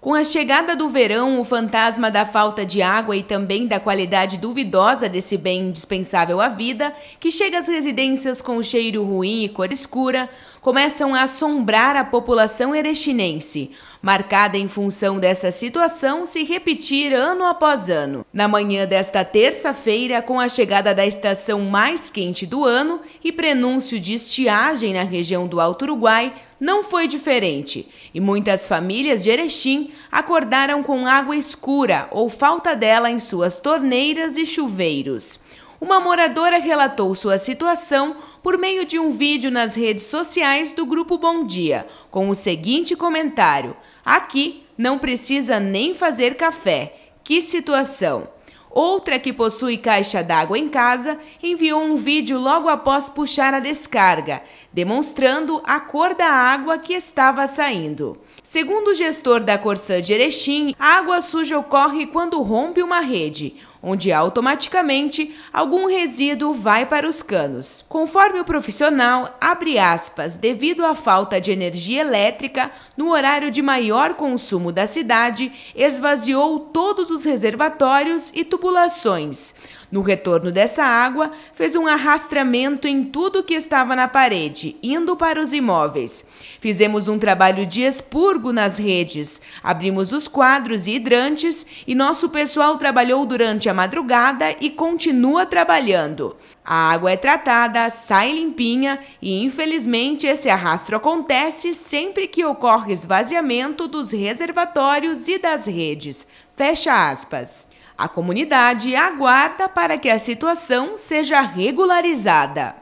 Com a chegada do verão, o fantasma da falta de água e também da qualidade duvidosa desse bem indispensável à vida, que chega às residências com cheiro ruim e cor escura, começam a assombrar a população erechinense, marcada em função dessa situação se repetir ano após ano. Na manhã desta terça-feira, com a chegada da estação mais quente do ano e prenúncio de estiagem na região do Alto Uruguai, não foi diferente e muitas famílias de Erechim acordaram com água escura ou falta dela em suas torneiras e chuveiros. Uma moradora relatou sua situação por meio de um vídeo nas redes sociais do Grupo Bom Dia, com o seguinte comentário: Aqui não precisa nem fazer café. Que situação! Outra que possui caixa d'água em casa enviou um vídeo logo após puxar a descarga, demonstrando a cor da água que estava saindo. Segundo o gestor da Corsã de Erechim, a água suja ocorre quando rompe uma rede, onde automaticamente algum resíduo vai para os canos. Conforme o profissional, abre aspas, devido à falta de energia elétrica, no horário de maior consumo da cidade, esvaziou todos os reservatórios e tubulações. No retorno dessa água, fez um arrastramento em tudo que estava na parede, indo para os imóveis. Fizemos um trabalho de expurgo nas redes, abrimos os quadros e hidrantes e nosso pessoal trabalhou durante a madrugada e continua trabalhando. A água é tratada, sai limpinha e, infelizmente, esse arrastro acontece sempre que ocorre esvaziamento dos reservatórios e das redes. Fecha aspas. A comunidade aguarda para que a situação seja regularizada.